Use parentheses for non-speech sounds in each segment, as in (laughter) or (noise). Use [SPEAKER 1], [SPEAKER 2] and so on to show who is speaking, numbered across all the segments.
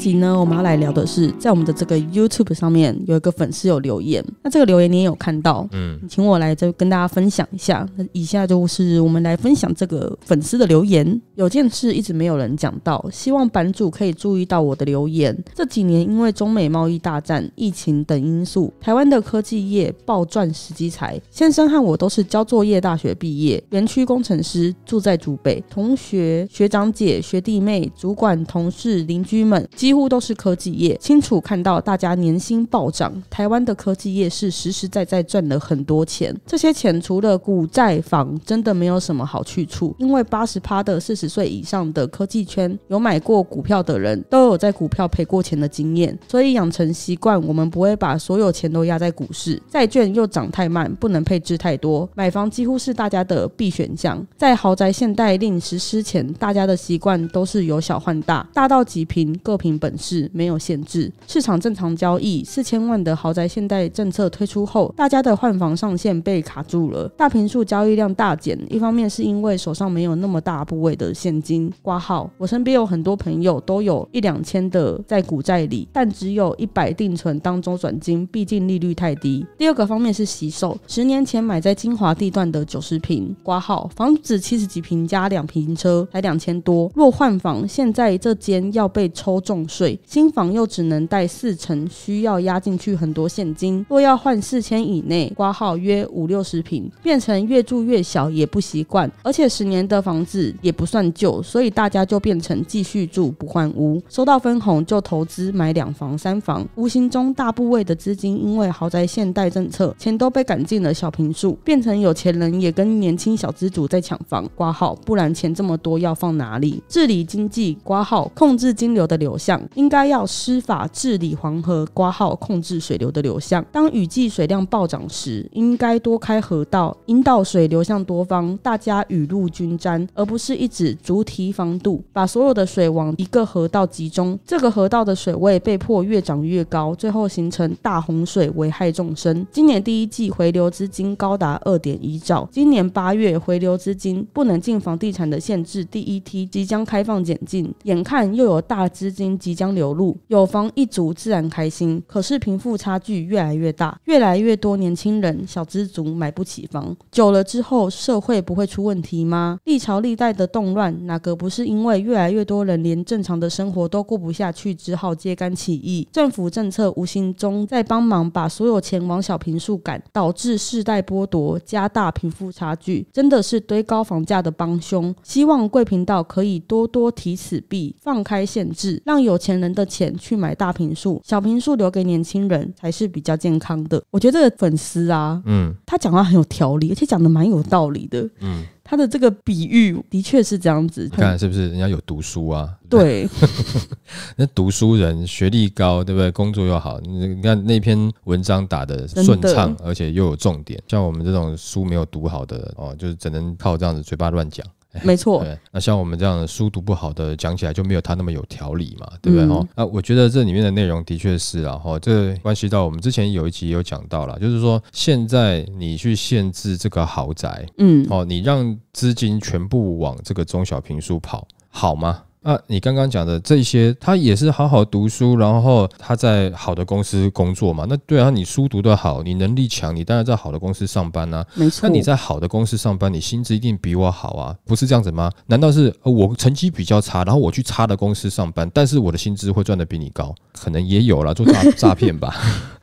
[SPEAKER 1] 集呢，我们要来聊的是，在我们的这个 YouTube 上面有一个粉丝有留言，那这个留言你也有看到，嗯，请我来就跟大家分享一下。那以下就是我们来分享这个粉丝的留言。有件事一直没有人讲到，希望版主可以注意到我的留言。这几年因为中美贸易大战、疫情等因素，台湾的科技业暴赚时机财。先生和我都是交作业大学毕业，园区工程师，住在竹北，同学、学长姐、学弟妹、主管、同事、邻居们。几乎都是科技业，清楚看到大家年薪暴涨。台湾的科技业是实实在在赚了很多钱。这些钱除了股、债、房，真的没有什么好去处。因为八十趴的四十岁以上的科技圈有买过股票的人，都有在股票赔过钱的经验，所以养成习惯，我们不会把所有钱都压在股市。债券又涨太慢，不能配置太多。买房几乎是大家的必选项。在豪宅限贷令实施前，大家的习惯都是由小换大，大到几平、个平。本市没有限制，市场正常交易。四千万的豪宅现代政策推出后，大家的换房上限被卡住了，大平数交易量大减。一方面是因为手上没有那么大部位的现金挂号，我身边有很多朋友都有一两千的在股债里，但只有一百定存当周转金，毕竟利率太低。第二个方面是洗手，十年前买在精华地段的九十平挂号房子，七十几平加两平车才两千多，若换房，现在这间要被抽中。税，新房又只能贷四成，需要压进去很多现金。若要换四千以内，挂号约五六十平，变成越住越小也不习惯。而且十年的房子也不算旧，所以大家就变成继续住不换屋，收到分红就投资买两房三房。无形中大部位的资金因为豪宅限贷政策，钱都被赶进了小平数，变成有钱人也跟年轻小资主在抢房挂号，不然钱这么多要放哪里？治理经济挂号，控制金流的流向。应该要施法治理黄河，挂号控制水流的流向。当雨季水量暴涨时，应该多开河道，引导水流向多方，大家雨露均沾，而不是一直逐堤防堵，把所有的水往一个河道集中。这个河道的水位被迫越涨越高，最后形成大洪水，危害众生。今年第一季回流资金高达二点一兆，今年八月回流资金不能进房地产的限制，第一梯即将开放减禁，眼看又有大资金。即将流入，有房一族自然开心。可是贫富差距越来越大，越来越多年轻人小资族买不起房，久了之后社会不会出问题吗？历朝历代的动乱，哪个不是因为越来越多人连正常的生活都过不下去，只好揭竿起义？政府政策无形中在帮忙把所有钱往小平数赶，导致世代剥夺，加大贫富差距，真的是堆高房价的帮凶。希望贵频道可以多多提此弊，放开限制，让有。有钱人的钱去买大平数，小平数留给年轻人才是比较健康的。我觉得粉丝啊，嗯，他讲话很有条理，而且讲的蛮有道理的。嗯，他的这个比喻的确是这样子。看
[SPEAKER 2] 是不是人家有读书啊？对，(laughs) 那读书人学历高，对不对？工作又好。你看那篇文章打的顺畅，而且又有重点。像我们这种书没有读好的哦，就是只能靠这样子嘴巴乱讲。没错，那像我们这样书读不好的，讲起来就没有他那么有条理嘛，对不对？哦，那我觉得这里面的内容的确是啊，哈，这关系到我们之前有一集有讲到了，就是说现在你去限制这个豪宅，嗯，哦，你让资金全部往这个中小平数跑，好吗？那你刚刚讲的这些，他也是好好读书，然后他在好的公司工作嘛？那对啊，你书读得好，你能力强，你当然在好的公司上班啊。没错，那你在好的公司上班，你薪资一定比我好啊，不是这样子吗？难道是我成绩比较差，然后我去差的公司上班，但是我的薪资会赚得比你高？可能也有了做诈 (laughs) 诈骗吧。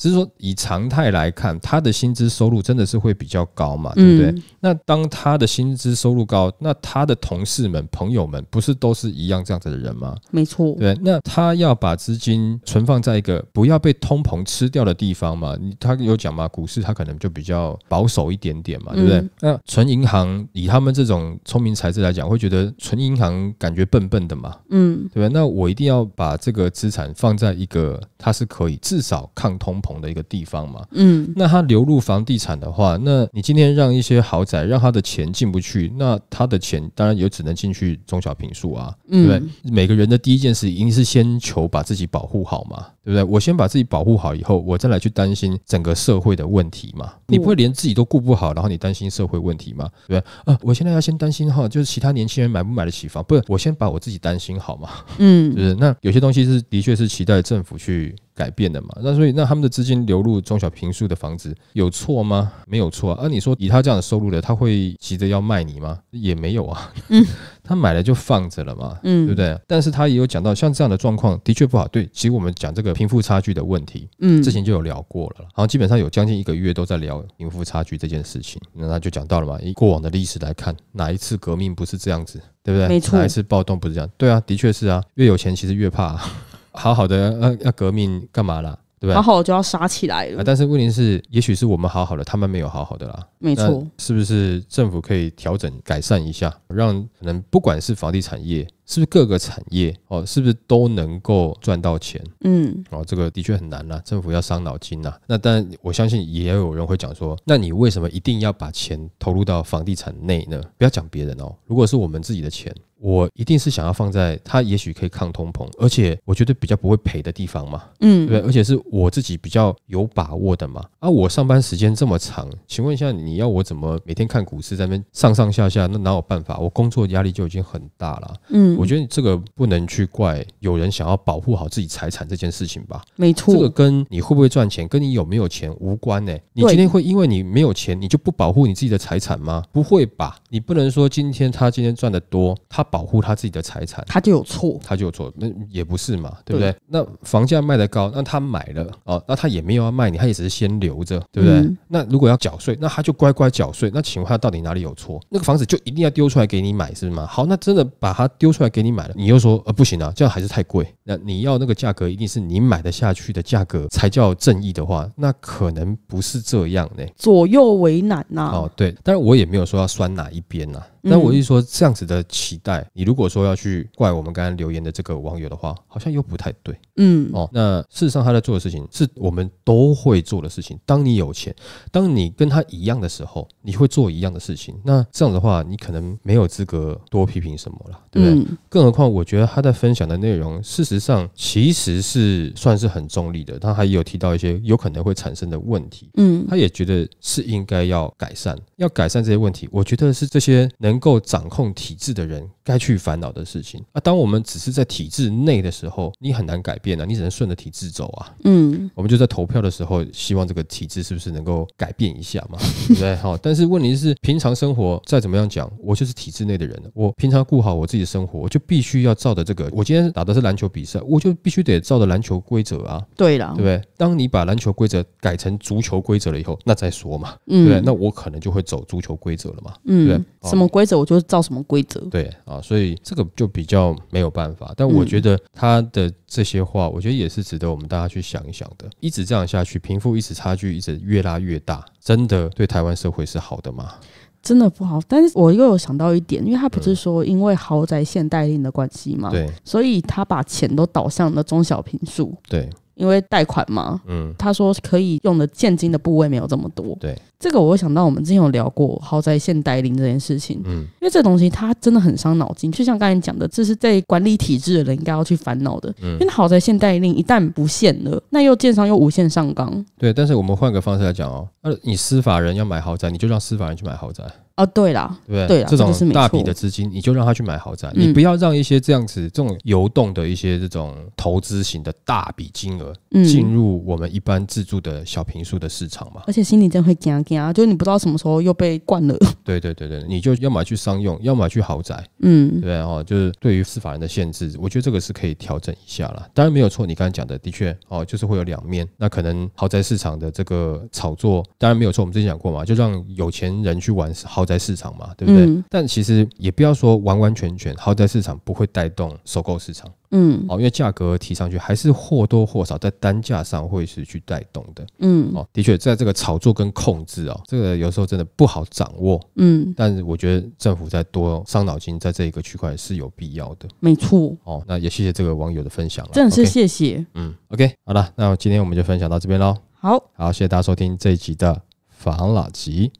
[SPEAKER 2] 只是说以常态来看，他的薪资收入真的是会比较高嘛，对不对？那当他的薪资收入高，那他的同事们、朋友们不是都是一样这样子的人吗？
[SPEAKER 1] 没错。对，那
[SPEAKER 2] 他要把资金存放在一个不要被通膨吃掉的地方嘛？他有讲嘛？股市他可能就比较保守一点点嘛，对不对？嗯，存银行以他们这种聪明才智来讲，会觉得存银行感觉笨笨的嘛？嗯，对吧？那我一定要把这个资产放在一个它是可以至少抗通膨。的一个地方嘛，嗯，那他流入房地产的话，那你今天让一些豪宅让他的钱进不去，那他的钱当然也只能进去中小平数啊，对，每个人的第一件事一定是先求把自己保护好嘛。对不对？我先把自己保护好，以后我再来去担心整个社会的问题嘛。你不会连自己都顾不好，然后你担心社会问题吗？对不对啊？我现在要先担心哈，就是其他年轻人买不买得起房？不是，我先把我自己担心好嘛。嗯，就是那有些东西是的确是期待政府去改变的嘛。那所以那他们的资金流入中小平数的房子有错吗？没有错。而你说以他这样的收入的，他会急着要卖你吗？也没有啊。嗯，他买了就放着了嘛，嗯，对不对？但是他也有讲到，像这样的状况的确不好。对，其实我们讲这个贫富差距的问题，嗯，之前就有聊过了好然后基本上有将近一个月都在聊贫富差距这件事情，那他就讲到了嘛。以过往的历史来看，哪一次革命不是这样子？对不对？没错。哪一次暴动不是这样？对啊，的确是啊。越有钱其实越怕，(laughs) 好好的要要革命干嘛啦？对不对？好好
[SPEAKER 1] 的就要杀起来了。
[SPEAKER 2] 但是问题是，也许是我们好好的，他们没有好好的啦。没错，是不是政府可以调整改善一下，让可能不管是房地产业，是不是各个产业哦，是不是都能够赚到钱？嗯，哦，这个的确很难呐，政府要伤脑筋呐。那但我相信也有人会讲说，那你为什么一定要把钱投入到房地产内呢？不要讲别人哦，如果是我们自己的钱。我一定是想要放在他，也许可以抗通膨，而且我觉得比较不会赔的地方嘛。嗯，对，而且是我自己比较有把握的嘛。啊，我上班时间这么长，请问一下，你要我怎么每天看股市那边上上下下？那哪有办法？我工作压力就已经很大了。嗯，我觉得这个不能去怪有人想要保护好自己财产这件事情吧。没错，这个跟你会不会赚钱，跟你有没有钱无关呢？你今天会因为你没有钱，你就不保护你自己的财产吗？不会吧。你不能说今天他今天赚的多，他保护他自己的财产，他就有错，他就有错，那也不是嘛，对不对？那房价卖的高，那他买了哦，那他也没有要卖你，他也只是先留着，对不对？那如果要缴税，那他就乖乖缴税。那请问他到底哪里有错？那个房子就一定要丢出来给你买，是吗？好，那真的把它丢出来给你买了，你又说呃不行啊，这样还是太贵。那你要那个价格一定是你买的下去的价格才叫正义的话，那可能不是这样呢。
[SPEAKER 1] 左右为难呐。哦，
[SPEAKER 2] 对，但是我也没有说要酸哪一。一遍呐。那我一说，这样子的期待，你如果说要去怪我们刚刚留言的这个网友的话，好像又不太对。嗯，哦，那事实上他在做的事情，是我们都会做的事情。当你有钱，当你跟他一样的时候，你会做一样的事情。那这样的话，你可能没有资格多批评什么了，对不对？更何况，我觉得他在分享的内容，事实上其实是算是很中立的。他还有提到一些有可能会产生的问题，嗯，他也觉得是应该要改善，要改善这些问题。我觉得是这些能。能够掌控体质的人。该去烦恼的事情啊！当我们只是在体制内的时候，你很难改变啊，你只能顺着体制走啊。嗯，我们就在投票的时候，希望这个体制是不是能够改变一下嘛？(laughs) 对不对？好，但是问题是，平常生活再怎么样讲，我就是体制内的人，我平常顾好我自己的生活，我就必须要照着这个。我今天打的是篮球比赛，我就必须得照着篮球规则啊。对了，对不对？当你把篮球规则改成足球规则了以后，那再说嘛。嗯，对，那我可能就会走足球规则了嘛。嗯，对，什么
[SPEAKER 1] 规则我就照什么规则。对
[SPEAKER 2] 啊。所以这个就比较没有办法，但我觉得他的这些话，我觉得也是值得我们大家去想一想的。一直这样下去，贫富一直差距一直越拉越大，真的对台湾社会是好的吗？
[SPEAKER 1] 真的不好。但是我又有想到一点，因为他不是说因为豪宅限贷令的关系嘛，对，所以他把钱都导向了中小平数，对。因为贷款嘛，嗯，他说可以用的现金的部位没有这么多。对，这个我会想到我们之前有聊过豪宅限贷令这件事情，嗯，因为这东西它真的很伤脑筋。就像刚才讲的，这是在管理体制的人应该要去烦恼的。因为豪宅限贷令一旦不限了，那又建商又无限上纲。
[SPEAKER 2] 对，但是我们换个方式来讲哦，那你司法人要买豪宅，你就让司法人去买豪宅。
[SPEAKER 1] 哦，对了，对对这种大笔的
[SPEAKER 2] 资金，你就让他去买豪宅，你不要让一些这样子这种游动的一些这种投资型的大笔金额进入我们一般自住的小平数的市场嘛。
[SPEAKER 1] 而且心里真会惊惊，就你不知道什么时候又被灌了。(laughs)
[SPEAKER 2] 对对对对，你就要么去商用，要么去豪宅。嗯，对，哦，就是对于司法人的限制，我觉得这个是可以调整一下了。当然没有错，你刚才讲的的确哦，就是会有两面。那可能豪宅市场的这个炒作，当然没有错，我们之前讲过嘛，就让有钱人去玩好。在市场嘛，对不对？但其实也不要说完完全全豪宅市场不会带动收购市场，嗯，哦，因为价格提上去还是或多或少在单价上会是去带动的，嗯，哦，的确在这个炒作跟控制哦，这个有时候真的不好掌握，嗯，但是我觉得政府再多伤脑筋在这一个区块是有必要的，没错，哦，那也谢谢这个网友的分享，真的是谢
[SPEAKER 1] 谢，嗯
[SPEAKER 2] ，OK，好了，那今天我们就分享到这边喽，好好谢谢大家收听这一集的房老吉。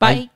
[SPEAKER 1] Bye. Bye.